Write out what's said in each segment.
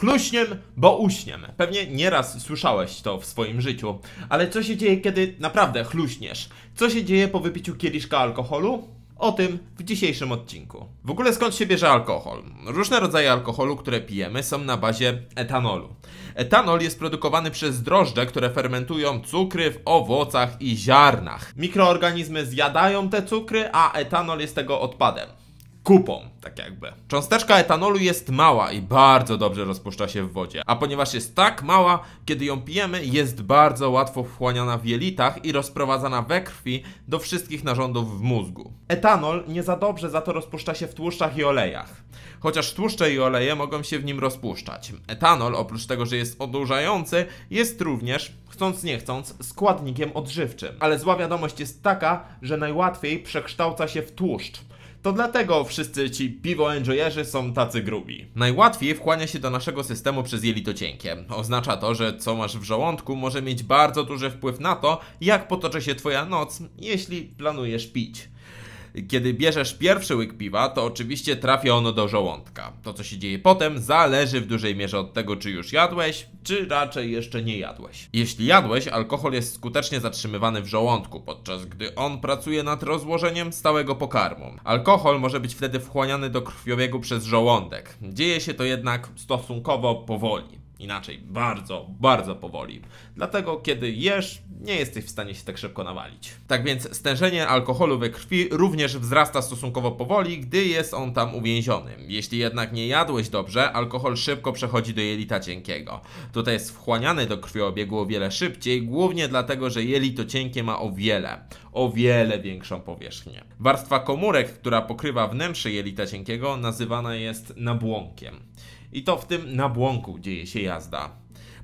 Chluśniem, bo uśniem. Pewnie nieraz słyszałeś to w swoim życiu. Ale co się dzieje, kiedy naprawdę chluśniesz? Co się dzieje po wypiciu kieliszka alkoholu? O tym w dzisiejszym odcinku. W ogóle skąd się bierze alkohol? Różne rodzaje alkoholu, które pijemy, są na bazie etanolu. Etanol jest produkowany przez drożdże, które fermentują cukry w owocach i ziarnach. Mikroorganizmy zjadają te cukry, a etanol jest tego odpadem kupą, tak jakby. Cząsteczka etanolu jest mała i bardzo dobrze rozpuszcza się w wodzie, a ponieważ jest tak mała, kiedy ją pijemy, jest bardzo łatwo wchłaniana w jelitach i rozprowadzana we krwi do wszystkich narządów w mózgu. Etanol nie za dobrze za to rozpuszcza się w tłuszczach i olejach. Chociaż tłuszcze i oleje mogą się w nim rozpuszczać. Etanol, oprócz tego, że jest odurzający, jest również, chcąc nie chcąc, składnikiem odżywczym. Ale zła wiadomość jest taka, że najłatwiej przekształca się w tłuszcz to dlatego wszyscy ci piwo enjoyerzy są tacy grubi. Najłatwiej wchłania się do naszego systemu przez jelito cienkie. Oznacza to, że co masz w żołądku może mieć bardzo duży wpływ na to, jak potoczy się twoja noc, jeśli planujesz pić. Kiedy bierzesz pierwszy łyk piwa, to oczywiście trafia ono do żołądka. To, co się dzieje potem, zależy w dużej mierze od tego, czy już jadłeś, czy raczej jeszcze nie jadłeś. Jeśli jadłeś, alkohol jest skutecznie zatrzymywany w żołądku, podczas gdy on pracuje nad rozłożeniem stałego pokarmu. Alkohol może być wtedy wchłaniany do krwiobiegu przez żołądek. Dzieje się to jednak stosunkowo powoli. Inaczej, bardzo, bardzo powoli. Dlatego, kiedy jesz, nie jesteś w stanie się tak szybko nawalić. Tak więc stężenie alkoholu we krwi również wzrasta stosunkowo powoli, gdy jest on tam uwięziony. Jeśli jednak nie jadłeś dobrze, alkohol szybko przechodzi do jelita cienkiego. Tutaj jest wchłaniany do krwiobiegu o wiele szybciej, głównie dlatego, że jelito cienkie ma o wiele, o wiele większą powierzchnię. Warstwa komórek, która pokrywa wnętrze jelita cienkiego, nazywana jest nabłonkiem i to w tym na błąku dzieje się jazda.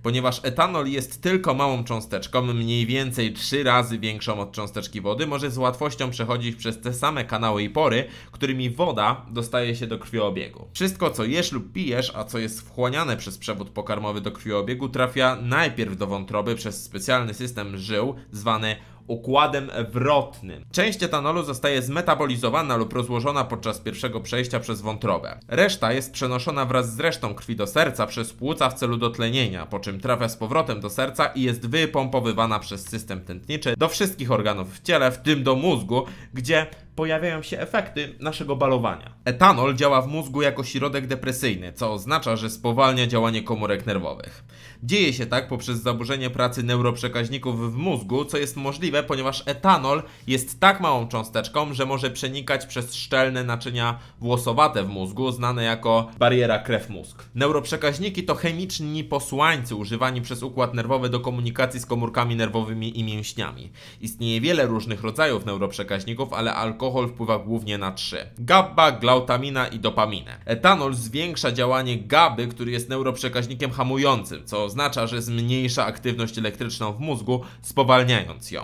Ponieważ etanol jest tylko małą cząsteczką, mniej więcej 3 razy większą od cząsteczki wody, może z łatwością przechodzić przez te same kanały i pory, którymi woda dostaje się do krwioobiegu. Wszystko co jesz lub pijesz, a co jest wchłaniane przez przewód pokarmowy do krwioobiegu, trafia najpierw do wątroby przez specjalny system żył zwany układem wrotnym. Część etanolu zostaje zmetabolizowana lub rozłożona podczas pierwszego przejścia przez wątrobę. Reszta jest przenoszona wraz z resztą krwi do serca przez płuca w celu dotlenienia, po czym trafia z powrotem do serca i jest wypompowywana przez system tętniczy do wszystkich organów w ciele, w tym do mózgu, gdzie pojawiają się efekty naszego balowania. Etanol działa w mózgu jako środek depresyjny, co oznacza, że spowalnia działanie komórek nerwowych. Dzieje się tak poprzez zaburzenie pracy neuroprzekaźników w mózgu, co jest możliwe, ponieważ etanol jest tak małą cząsteczką, że może przenikać przez szczelne naczynia włosowate w mózgu, znane jako bariera krew-mózg. Neuroprzekaźniki to chemiczni posłańcy używani przez układ nerwowy do komunikacji z komórkami nerwowymi i mięśniami. Istnieje wiele różnych rodzajów neuroprzekaźników, ale alkohol alkohol wpływa głównie na trzy. GABA, glautamina i dopaminę. Etanol zwiększa działanie GABY, który jest neuroprzekaźnikiem hamującym, co oznacza, że zmniejsza aktywność elektryczną w mózgu, spowalniając ją.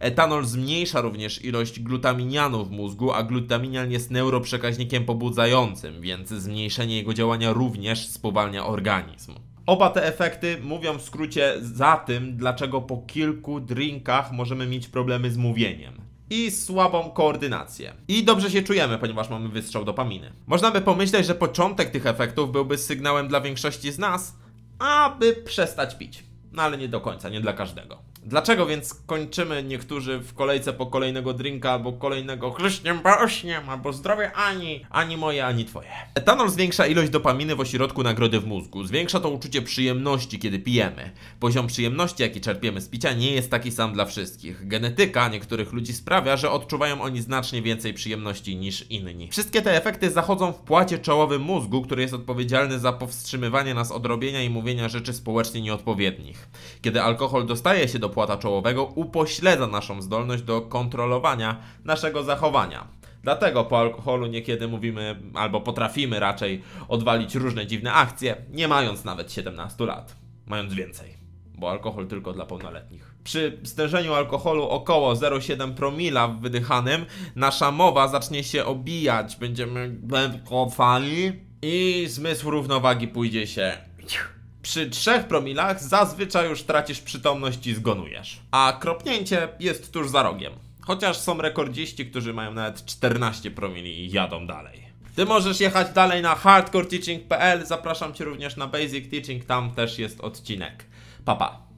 Etanol zmniejsza również ilość glutaminianu w mózgu, a glutaminian jest neuroprzekaźnikiem pobudzającym, więc zmniejszenie jego działania również spowalnia organizm. Oba te efekty mówią w skrócie za tym, dlaczego po kilku drinkach możemy mieć problemy z mówieniem i słabą koordynację. I dobrze się czujemy, ponieważ mamy wystrzał dopaminy. Można by pomyśleć, że początek tych efektów byłby sygnałem dla większości z nas, aby przestać pić. No ale nie do końca, nie dla każdego. Dlaczego więc kończymy niektórzy w kolejce po kolejnego drinka, albo kolejnego chryśniem barośniem, albo zdrowie ani, ani moje, ani twoje? Etanol zwiększa ilość dopaminy w ośrodku nagrody w mózgu. Zwiększa to uczucie przyjemności, kiedy pijemy. Poziom przyjemności, jaki czerpiemy z picia, nie jest taki sam dla wszystkich. Genetyka niektórych ludzi sprawia, że odczuwają oni znacznie więcej przyjemności niż inni. Wszystkie te efekty zachodzą w płacie czołowym mózgu, który jest odpowiedzialny za powstrzymywanie nas od robienia i mówienia rzeczy społecznie nieodpowiednich. Kiedy alkohol dostaje się do płata czołowego upośledza naszą zdolność do kontrolowania naszego zachowania. Dlatego po alkoholu niekiedy mówimy, albo potrafimy raczej odwalić różne dziwne akcje, nie mając nawet 17 lat, mając więcej, bo alkohol tylko dla pełnoletnich. Przy stężeniu alkoholu około 0,7 promila w wydychanym nasza mowa zacznie się obijać, będziemy bękowali i zmysł równowagi pójdzie się przy 3 promilach zazwyczaj już tracisz przytomność i zgonujesz. A kropnięcie jest tuż za rogiem. Chociaż są rekordziści, którzy mają nawet 14 promili i jadą dalej. Ty możesz jechać dalej na hardcoreteaching.pl, zapraszam Cię również na Basic Teaching, tam też jest odcinek. Papa. Pa.